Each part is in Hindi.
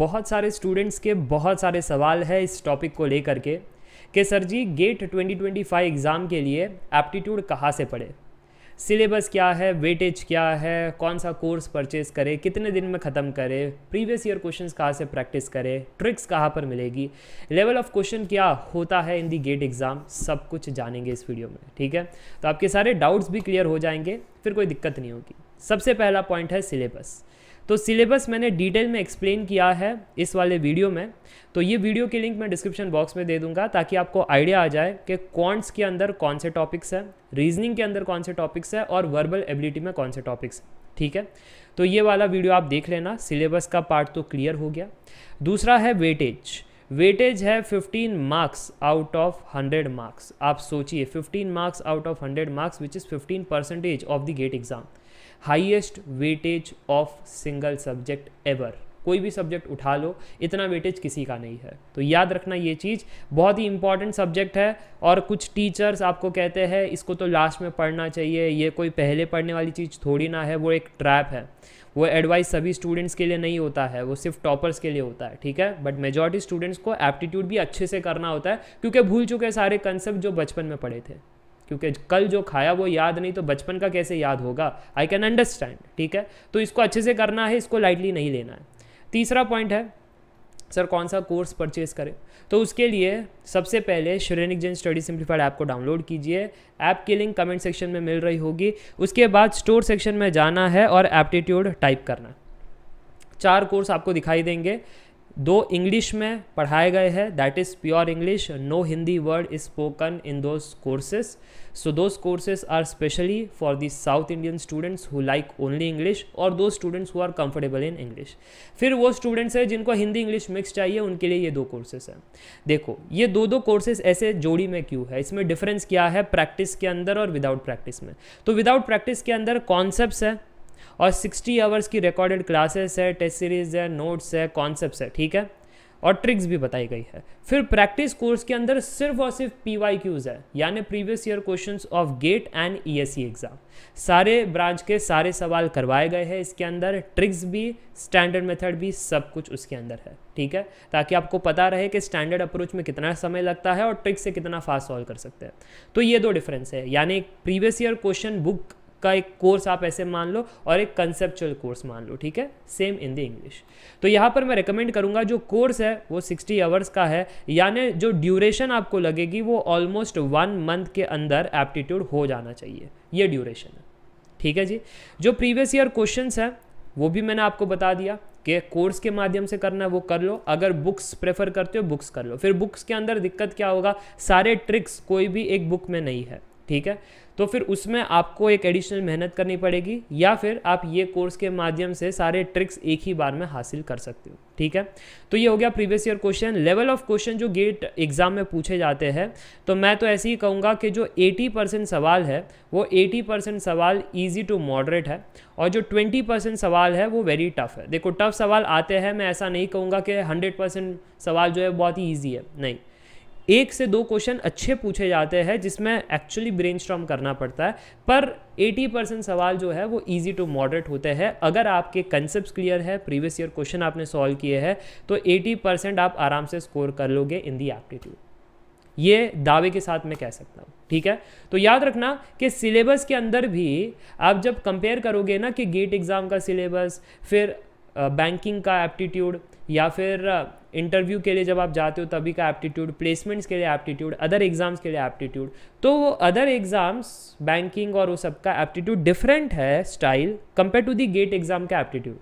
बहुत सारे स्टूडेंट्स के बहुत सारे सवाल है इस टॉपिक को लेकर के कि सर जी गेट 2025 एग्ज़ाम के लिए एप्टीट्यूड कहाँ से पढ़े सिलेबस क्या है वेटेज क्या है कौन सा कोर्स परचेज़ करें कितने दिन में ख़त्म करें प्रीवियस ईयर क्वेश्चंस कहाँ से प्रैक्टिस करें ट्रिक्स कहाँ पर मिलेगी लेवल ऑफ क्वेश्चन क्या होता है इन दी गेट एग्ज़ाम सब कुछ जानेंगे इस वीडियो में ठीक है तो आपके सारे डाउट्स भी क्लियर हो जाएंगे फिर कोई दिक्कत नहीं होगी सबसे पहला पॉइंट है सिलेबस तो सिलेबस मैंने डिटेल में एक्सप्लेन किया है इस वाले वीडियो में तो ये वीडियो की लिंक मैं डिस्क्रिप्शन बॉक्स में दे दूंगा ताकि आपको आइडिया आ जाए कि कॉन्ट्स के अंदर कौन से टॉपिक्स हैं रीजनिंग के अंदर कौन से टॉपिक्स है और वर्बल एबिलिटी में कौन से टॉपिक्स ठीक है तो ये वाला वीडियो आप देख लेना सिलेबस का पार्ट तो क्लियर हो गया दूसरा है वेटेज वेटेज है 15 मार्क्स आउट ऑफ 100 मार्क्स आप सोचिए 15 marks out of 100 marks which is 15 percentage of the GATE exam highest weightage of single subject ever कोई भी सब्जेक्ट उठा लो इतना वेटेज किसी का नहीं है तो याद रखना ये चीज़ बहुत ही इंपॉर्टेंट सब्जेक्ट है और कुछ टीचर्स आपको कहते हैं इसको तो लास्ट में पढ़ना चाहिए ये कोई पहले पढ़ने वाली चीज़ थोड़ी ना है वो एक ट्रैप है वो एडवाइस सभी स्टूडेंट्स के लिए नहीं होता है वो सिर्फ टॉपर्स के लिए होता है ठीक है बट मेजॉरिटी स्टूडेंट्स को एप्टीट्यूड भी अच्छे से करना होता है क्योंकि भूल चुके सारे कंसेप्ट जो बचपन में पढ़े थे क्योंकि कल जो खाया वो याद नहीं तो बचपन का कैसे याद होगा आई कैन अंडरस्टैंड ठीक है तो इसको अच्छे से करना है इसको लाइटली नहीं लेना है तीसरा पॉइंट है सर कौन सा कोर्स परचेज करें तो उसके लिए सबसे पहले Shrenik Jain study simplified app को डाउनलोड कीजिए ऐप की लिंक कमेंट सेक्शन में मिल रही होगी उसके बाद स्टोर सेक्शन में जाना है और एप्टीट्यूड टाइप करना चार कोर्स आपको दिखाई देंगे दो इंग्लिश में पढ़ाए गए हैं that is pure English no Hindi word is spoken in those courses so those courses are specially for the South Indian students who like only English और those students who are comfortable in English फिर वो स्टूडेंट्स हैं जिनको हिंदी इंग्लिश मिक्स चाहिए उनके लिए ये दो कोर्सेज हैं देखो ये दो दो कोर्सेज ऐसे जोड़ी में क्यों है इसमें डिफरेंस क्या है प्रैक्टिस के अंदर और विदाउट प्रैक्टिस में तो विदाउट प्रैक्टिस के अंदर कॉन्सेप्ट है और 60 आवर्स की रिकॉर्डेड क्लासेस है टेस्ट सीरीज है नोट्स है कॉन्सेप्ट है ठीक है और ट्रिक्स भी बताई गई है फिर प्रैक्टिस कोर्स के अंदर सिर्फ और सिर्फ पी वाई क्यूज है यानी previous year question of GATE and E S C exam सारे ब्रांच के सारे सवाल करवाए गए हैं इसके अंदर ट्रिक्स भी स्टैंडर्ड मेथड भी सब कुछ उसके अंदर है ठीक है ताकि आपको पता रहे कि स्टैंडर्ड अप्रोच में कितना समय लगता है और ट्रिक्स से कितना फास्ट सॉल्व कर सकते हैं तो ये दो डिफरेंस है यानी प्रीवियस ईयर क्वेश्चन बुक का एक कोर्स आप ऐसे मान लो और एक कंसेप्चुअल कोर्स मान लो ठीक है सेम इन द इंग्लिश तो यहाँ पर मैं रिकमेंड करूँगा जो कोर्स है वो सिक्सटी आवर्स का है यानी जो ड्यूरेशन आपको लगेगी वो ऑलमोस्ट वन मंथ के अंदर एप्टीट्यूड हो जाना चाहिए ये ड्यूरेशन है ठीक है जी जो प्रीवियस ईयर क्वेश्चन हैं वो भी मैंने आपको बता दिया कि कोर्स के माध्यम से करना है वो कर लो अगर बुक्स प्रेफर करते हो बुक्स कर लो फिर बुक्स के अंदर दिक्कत क्या होगा सारे ट्रिक्स कोई भी एक बुक में नहीं है ठीक है तो फिर उसमें आपको एक एडिशनल मेहनत करनी पड़ेगी या फिर आप ये कोर्स के माध्यम से सारे ट्रिक्स एक ही बार में हासिल कर सकते हो ठीक है तो ये हो गया previous year question level of question जो गेट एग्जाम में पूछे जाते हैं तो मैं तो ऐसे ही कहूँगा कि जो 80 परसेंट सवाल है वो 80 परसेंट सवाल ईजी टू मॉडरेट है और जो 20 परसेंट सवाल है वो वेरी टफ है देखो टफ सवाल आते हैं मैं ऐसा नहीं कहूँगा कि हंड्रेड परसेंट सवाल जो है बहुत ही ईजी है नहीं एक से दो क्वेश्चन अच्छे पूछे जाते हैं जिसमें एक्चुअली ब्रेन करना पड़ता है पर 80 परसेंट सवाल जो है वो इजी टू मॉडरेट होते हैं अगर आपके कंसेप्ट क्लियर है प्रीवियस ईयर क्वेश्चन आपने सॉल्व किए हैं तो 80 परसेंट आप आराम से स्कोर कर लोगे इन दी एप्टीट्यूड ये दावे के साथ मैं कह सकता हूँ ठीक है तो याद रखना कि सिलेबस के अंदर भी आप जब कंपेयर करोगे ना कि गेट एग्ज़ाम का सिलेबस फिर बैंकिंग का एप्टीट्यूड या फिर इंटरव्यू के लिए जब आप जाते हो तभी का एप्टीट्यूड प्लेसमेंट्स के लिए एप्टीट्यूड अदर एग्ज़ाम्स के लिए एप्टीट्यूड तो वो अदर एग्ज़ाम्स बैंकिंग और वो सब का एप्टीट्यूड डिफरेंट है style compare to the GATE exam का एप्टीट्यूड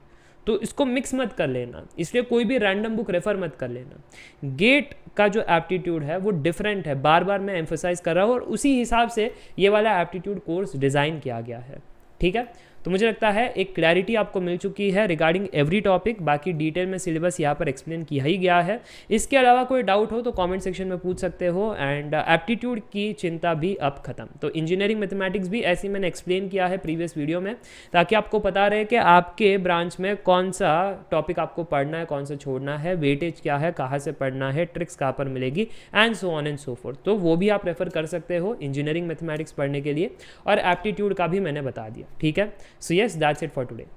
तो इसको मिक्स मत कर लेना इसलिए कोई भी रैंडम बुक रेफर मत कर लेना गेट का जो एप्टीट्यूड है वो डिफरेंट है बार बार मैं एम्फोसाइज कर रहा हूँ और उसी हिसाब से ये वाला एप्टीट्यूड कोर्स डिज़ाइन किया गया है ठीक है तो मुझे लगता है एक क्लैरिटी आपको मिल चुकी है रिगार्डिंग एवरी टॉपिक बाकी डिटेल में सिलेबस यहाँ पर एक्सप्लेन किया ही गया है इसके अलावा कोई डाउट हो तो कॉमेंट सेक्शन में पूछ सकते हो एंड एप्टीट्यूड की चिंता भी अब खत्म तो इंजीनियरिंग मैथमेटिक्स भी ऐसी मैंने एक्सप्लेन किया है प्रीवियस वीडियो में ताकि आपको पता रहे कि आपके ब्रांच में कौन सा टॉपिक आपको पढ़ना है कौन सा छोड़ना है वेटेज क्या है कहाँ से पढ़ना है ट्रिक्स कहाँ पर मिलेगी and so on and so forth तो वो भी आप रेफर कर सकते हो इंजीनियरिंग मैथमेटिक्स पढ़ने के लिए और एप्टीट्यूड का भी मैंने बता दिया ठीक है So yes, that's it for today.